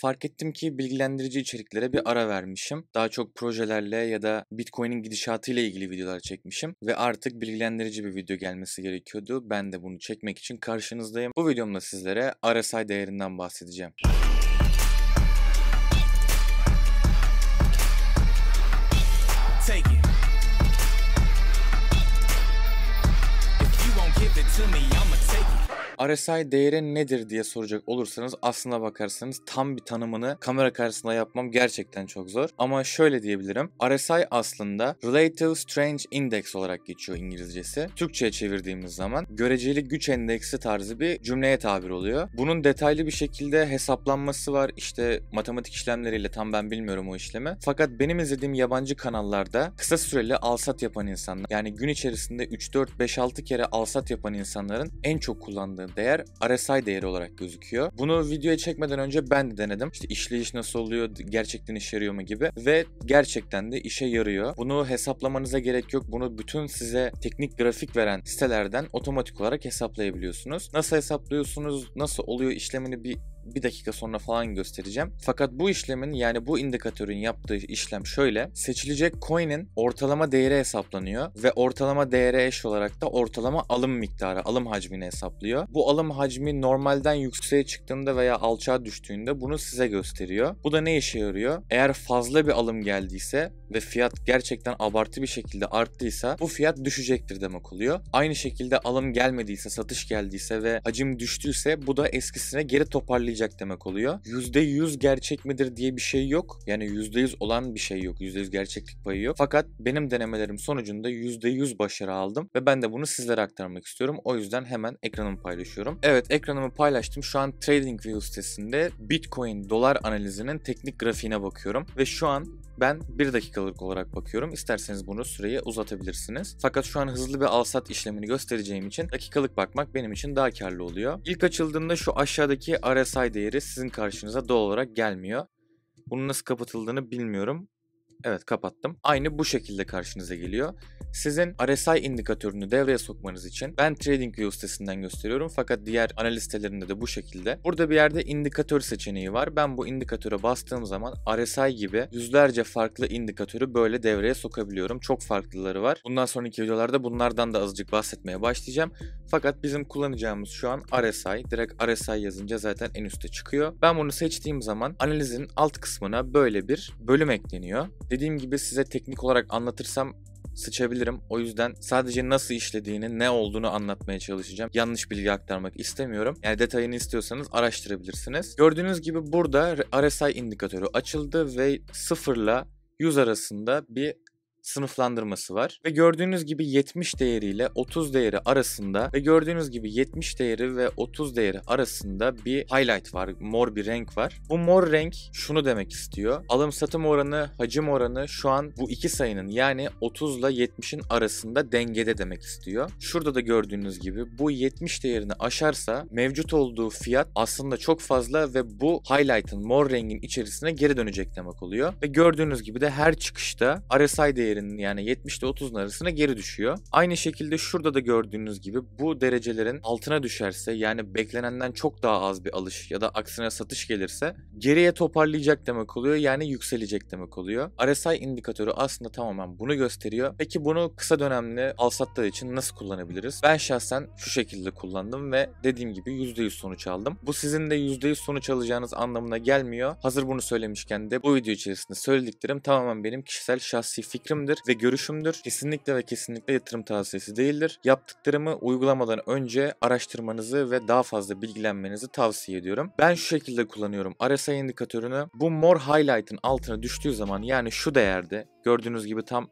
Fark ettim ki bilgilendirici içeriklere bir ara vermişim. Daha çok projelerle ya da Bitcoin'in gidişatı ile ilgili videolar çekmişim ve artık bilgilendirici bir video gelmesi gerekiyordu. Ben de bunu çekmek için karşınızdayım. Bu videomda sizlere RSI değerinden bahsedeceğim. RSI değeri nedir diye soracak olursanız aslına bakarsanız tam bir tanımını kamera karşısında yapmam gerçekten çok zor. Ama şöyle diyebilirim. RSI aslında Relative Strange Index olarak geçiyor İngilizcesi. Türkçe'ye çevirdiğimiz zaman göreceli güç endeksi tarzı bir cümleye tabir oluyor. Bunun detaylı bir şekilde hesaplanması var. İşte matematik işlemleriyle tam ben bilmiyorum o işlemi. Fakat benim izlediğim yabancı kanallarda kısa süreli alsat yapan insanlar yani gün içerisinde 3, 4, 5, 6 kere alsat yapan insanların en çok kullandığı e, değer RSI değeri olarak gözüküyor. Bunu videoya çekmeden önce ben de denedim. İşte işleyiş nasıl oluyor, gerçekten işe yarıyor mu gibi ve gerçekten de işe yarıyor. Bunu hesaplamanıza gerek yok. Bunu bütün size teknik grafik veren sitelerden otomatik olarak hesaplayabiliyorsunuz. Nasıl hesaplıyorsunuz, nasıl oluyor işlemini bir bir dakika sonra falan göstereceğim. Fakat bu işlemin yani bu indikatörün yaptığı işlem şöyle. Seçilecek coin'in ortalama değeri hesaplanıyor ve ortalama değere eş olarak da ortalama alım miktarı, alım hacmini hesaplıyor. Bu alım hacmi normalden yükseğe çıktığında veya alçağa düştüğünde bunu size gösteriyor. Bu da ne işe yarıyor? Eğer fazla bir alım geldiyse ve fiyat gerçekten abartı bir şekilde arttıysa bu fiyat düşecektir demek oluyor. Aynı şekilde alım gelmediyse, satış geldiyse ve hacim düştüyse bu da eskisine geri toparlayacak başlayacak demek oluyor. Yüzde yüz gerçek midir diye bir şey yok. Yani yüzde yüz olan bir şey yok. Yüzde yüz gerçeklik payı yok. Fakat benim denemelerim sonucunda yüzde yüz başarı aldım ve ben de bunu sizlere aktarmak istiyorum. O yüzden hemen ekranımı paylaşıyorum. Evet ekranımı paylaştım. Şu an TradingView sitesinde Bitcoin dolar analizinin teknik grafiğine bakıyorum ve şu an ben 1 dakikalık olarak bakıyorum. İsterseniz bunu süreyi uzatabilirsiniz. Fakat şu an hızlı bir alsat işlemini göstereceğim için dakikalık bakmak benim için daha karlı oluyor. İlk açıldığında şu aşağıdaki RSI değeri sizin karşınıza doğal olarak gelmiyor. Bunun nasıl kapatıldığını bilmiyorum. Evet kapattım. Aynı bu şekilde karşınıza geliyor. Sizin RSI indikatörünü devreye sokmanız için ben TradingView sitesinden gösteriyorum fakat diğer analiz sitelerinde de bu şekilde. Burada bir yerde indikatör seçeneği var. Ben bu indikatöre bastığım zaman RSI gibi yüzlerce farklı indikatörü böyle devreye sokabiliyorum. Çok farklıları var. Bundan sonraki videolarda bunlardan da azıcık bahsetmeye başlayacağım. Fakat bizim kullanacağımız şu an RSI. Direkt RSI yazınca zaten en üstte çıkıyor. Ben bunu seçtiğim zaman analizin alt kısmına böyle bir bölüm ekleniyor. Dediğim gibi size teknik olarak anlatırsam sıçabilirim. O yüzden sadece nasıl işlediğini, ne olduğunu anlatmaya çalışacağım. Yanlış bilgi aktarmak istemiyorum. Yani detayını istiyorsanız araştırabilirsiniz. Gördüğünüz gibi burada RSI indikatörü açıldı ve sıfırla 100 arasında bir sınıflandırması var. Ve gördüğünüz gibi 70 değeri ile 30 değeri arasında ve gördüğünüz gibi 70 değeri ve 30 değeri arasında bir highlight var. Mor bir renk var. Bu mor renk şunu demek istiyor. Alım satım oranı, hacim oranı şu an bu iki sayının yani 30 ile 70'in arasında dengede demek istiyor. Şurada da gördüğünüz gibi bu 70 değerini aşarsa mevcut olduğu fiyat aslında çok fazla ve bu highlight'ın mor rengin içerisine geri dönecek demek oluyor. Ve gördüğünüz gibi de her çıkışta RSI değeri değerinin yani 70 ile 30'un arasına geri düşüyor. Aynı şekilde şurada da gördüğünüz gibi bu derecelerin altına düşerse yani beklenenden çok daha az bir alış ya da aksine satış gelirse geriye toparlayacak demek oluyor yani yükselecek demek oluyor. RSI indikatörü aslında tamamen bunu gösteriyor. Peki bunu kısa dönemli al satlar için nasıl kullanabiliriz? Ben şahsen şu şekilde kullandım ve dediğim gibi %100 sonuç aldım. Bu sizin de %100 sonuç alacağınız anlamına gelmiyor. Hazır bunu söylemişken de bu video içerisinde söylediklerim tamamen benim kişisel şahsi fikrim fikrimdir ve görüşümdür. Kesinlikle ve kesinlikle yatırım tavsiyesi değildir. Yaptıklarımı uygulamadan önce araştırmanızı ve daha fazla bilgilenmenizi tavsiye ediyorum. Ben şu şekilde kullanıyorum. RSI indikatörünü bu mor highlight'ın altına düştüğü zaman yani şu değerde gördüğünüz gibi tam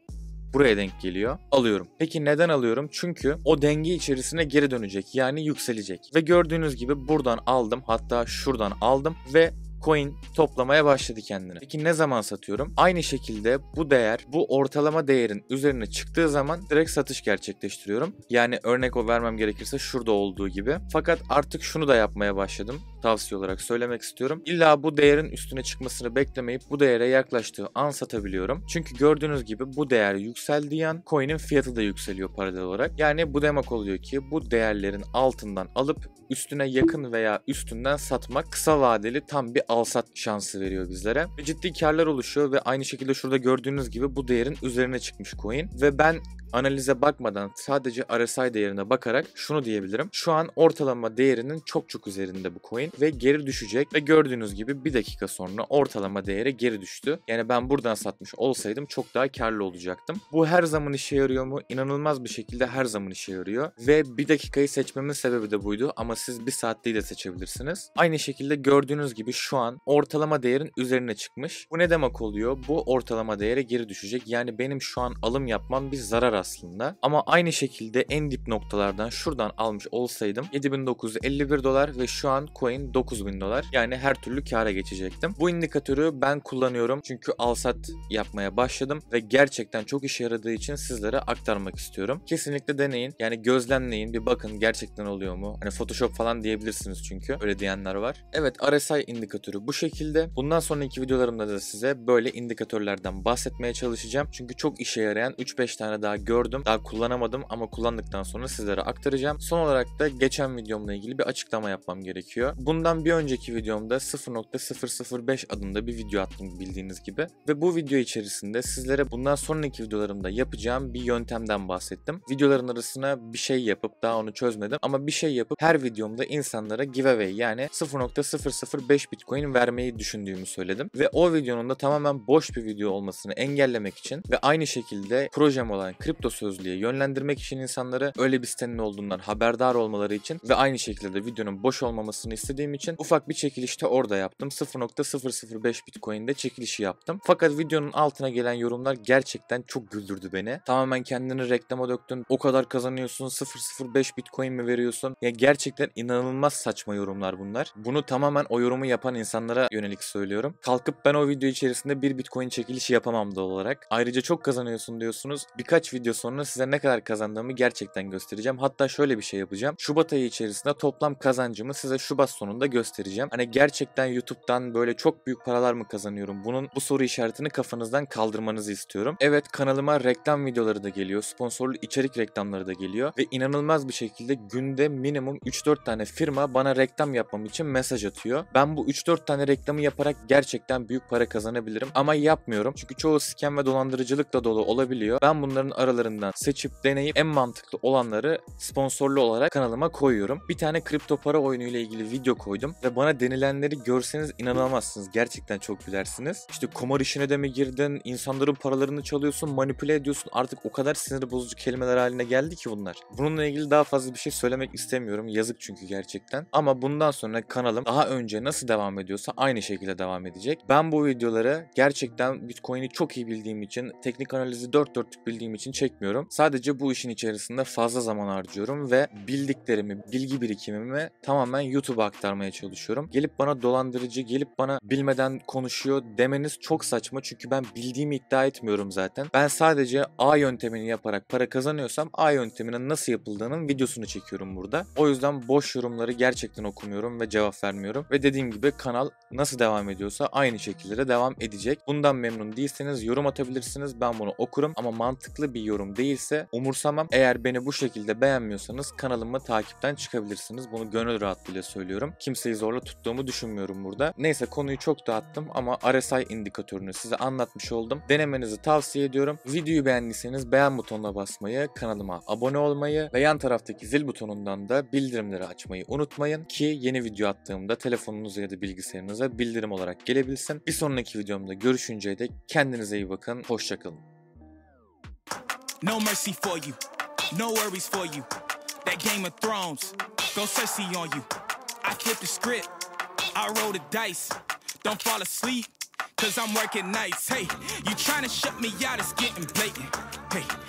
buraya denk geliyor. Alıyorum. Peki neden alıyorum? Çünkü o denge içerisine geri dönecek. Yani yükselecek. Ve gördüğünüz gibi buradan aldım. Hatta şuradan aldım ve coin toplamaya başladı kendini. Peki ne zaman satıyorum? Aynı şekilde bu değer bu ortalama değerin üzerine çıktığı zaman direkt satış gerçekleştiriyorum. Yani örnek o vermem gerekirse şurada olduğu gibi. Fakat artık şunu da yapmaya başladım tavsiye olarak söylemek istiyorum. İlla bu değerin üstüne çıkmasını beklemeyip bu değere yaklaştığı an satabiliyorum. Çünkü gördüğünüz gibi bu değer yükseldiği an coin'in fiyatı da yükseliyor paralel olarak. Yani bu demek oluyor ki bu değerlerin altından alıp üstüne yakın veya üstünden satmak kısa vadeli tam bir al-sat şansı veriyor bizlere. Ve ciddi karlar oluşuyor ve aynı şekilde şurada gördüğünüz gibi bu değerin üzerine çıkmış coin ve ben analize bakmadan sadece RSI değerine bakarak şunu diyebilirim. Şu an ortalama değerinin çok çok üzerinde bu coin gelecek ve geri düşecek ve gördüğünüz gibi bir dakika sonra ortalama değere geri düştü. Yani ben buradan satmış olsaydım çok daha karlı olacaktım. Bu her zaman işe yarıyor mu? İnanılmaz bir şekilde her zaman işe yarıyor ve bir dakikayı seçmemin sebebi de buydu ama siz bir saatliği de seçebilirsiniz. Aynı şekilde gördüğünüz gibi şu an ortalama değerin üzerine çıkmış. Bu ne demek oluyor? Bu ortalama değere geri düşecek. Yani benim şu an alım yapmam bir zarar aslında. Ama aynı şekilde en dip noktalardan şuradan almış olsaydım 7951 dolar ve şu an coin örneğin 9000 dolar. Yani her türlü kâra geçecektim. Bu indikatörü ben kullanıyorum çünkü alsat yapmaya başladım ve gerçekten çok işe yaradığı için sizlere aktarmak istiyorum. Kesinlikle deneyin. Yani gözlemleyin bir bakın gerçekten oluyor mu? Hani Photoshop falan diyebilirsiniz çünkü. Öyle diyenler var. Evet RSI indikatörü bu şekilde. Bundan sonraki videolarımda da size böyle indikatörlerden bahsetmeye çalışacağım. Çünkü çok işe yarayan 3-5 tane daha gördüm. Daha kullanamadım ama kullandıktan sonra sizlere aktaracağım. Son olarak da geçen videomla ilgili bir açıklama yapmam gerekiyor. Bu Bundan bir önceki videomda 0.005 adında bir video attım bildiğiniz gibi ve bu video içerisinde sizlere bundan sonraki videolarımda yapacağım bir yöntemden bahsettim. Videoların arasına bir şey yapıp daha onu çözmedim ama bir şey yapıp her videomda insanlara giveaway yani 0.005 bitcoin vermeyi düşündüğümü söyledim ve o videonun da tamamen boş bir video olmasını engellemek için ve aynı şekilde projem olan kripto sözlüğe yönlendirmek için insanları öyle bir sitenin olduğundan haberdar olmaları için ve aynı şekilde de videonun boş olmamasını istediğim girdiğim için ufak bir çekilişte orada yaptım. 0.005 Bitcoin'de çekilişi yaptım. Fakat videonun altına gelen yorumlar gerçekten çok güldürdü beni. Tamamen kendini reklama döktün. O kadar kazanıyorsun. 0.05 Bitcoin mi veriyorsun? Ya gerçekten inanılmaz saçma yorumlar bunlar. Bunu tamamen o yorumu yapan insanlara yönelik söylüyorum. Kalkıp ben o video içerisinde bir Bitcoin çekilişi yapamam doğal olarak. Ayrıca çok kazanıyorsun diyorsunuz. Birkaç video sonra size ne kadar kazandığımı gerçekten göstereceğim. Hatta şöyle bir şey yapacağım. Şubat ayı içerisinde toplam kazancımı size Şubat sonu sonunda göstereceğim. Hani gerçekten YouTube'dan böyle çok büyük paralar mı kazanıyorum? Bunun bu soru işaretini kafanızdan kaldırmanızı istiyorum. Evet kanalıma reklam videoları da geliyor. Sponsorlu içerik reklamları da geliyor. Ve inanılmaz bir şekilde günde minimum 3-4 tane firma bana reklam yapmam için mesaj atıyor. Ben bu 3-4 tane reklamı yaparak gerçekten büyük para kazanabilirim. Ama yapmıyorum. Çünkü çoğu scam ve dolandırıcılıkla dolu olabiliyor. Ben bunların aralarından seçip deneyip en mantıklı olanları sponsorlu olarak kanalıma koyuyorum. Bir tane kripto para oyunu ile ilgili video koydum. Ve bana denilenleri görseniz inanamazsınız. Gerçekten çok gülersiniz. İşte kumar işine de mi girdin? İnsanların paralarını çalıyorsun, manipüle ediyorsun. Artık o kadar sinir bozucu kelimeler haline geldi ki bunlar. Bununla ilgili daha fazla bir şey söylemek istemiyorum. Yazık çünkü gerçekten. Ama bundan sonra kanalım daha önce nasıl devam ediyorsa aynı şekilde devam edecek. Ben bu videoları gerçekten Bitcoin'i çok iyi bildiğim için, teknik analizi dört dörtlük bildiğim için çekmiyorum. Sadece bu işin içerisinde fazla zaman harcıyorum ve bildiklerimi, bilgi birikimimi tamamen YouTube'a aktarmaya çalışıyorum. Gelip bana dolandırıcı, gelip bana bilmeden konuşuyor demeniz çok saçma çünkü ben bildiğimi iddia etmiyorum zaten. Ben sadece A yöntemini yaparak para kazanıyorsam A yönteminin nasıl yapıldığının videosunu çekiyorum burada. O yüzden boş yorumları gerçekten okumuyorum ve cevap vermiyorum. Ve dediğim gibi kanal nasıl devam ediyorsa aynı şekilde de devam edecek. Bundan memnun değilseniz yorum atabilirsiniz. Ben bunu okurum ama mantıklı bir yorum değilse umursamam. Eğer beni bu şekilde beğenmiyorsanız kanalımı takipten çıkabilirsiniz. Bunu gönül rahatlığıyla söylüyorum yaptım. Kimseyi zorla tuttuğumu düşünmüyorum burada. Neyse konuyu çok dağıttım ama RSI indikatörünü size anlatmış oldum. Denemenizi tavsiye ediyorum. Videoyu beğendiyseniz beğen butonuna basmayı, kanalıma abone olmayı ve yan taraftaki zil butonundan da bildirimleri açmayı unutmayın ki yeni video attığımda telefonunuza ya da bilgisayarınıza bildirim olarak gelebilsin. Bir sonraki videomda görüşünceye dek kendinize iyi bakın. Hoşçakalın. No mercy for you. No worries for you. That Game of Thrones. Go Cersei on you. flip the script. I roll the dice. Don't fall asleep, cause I'm working nights. Hey, you trying to shut me out, it's getting blatant. Hey,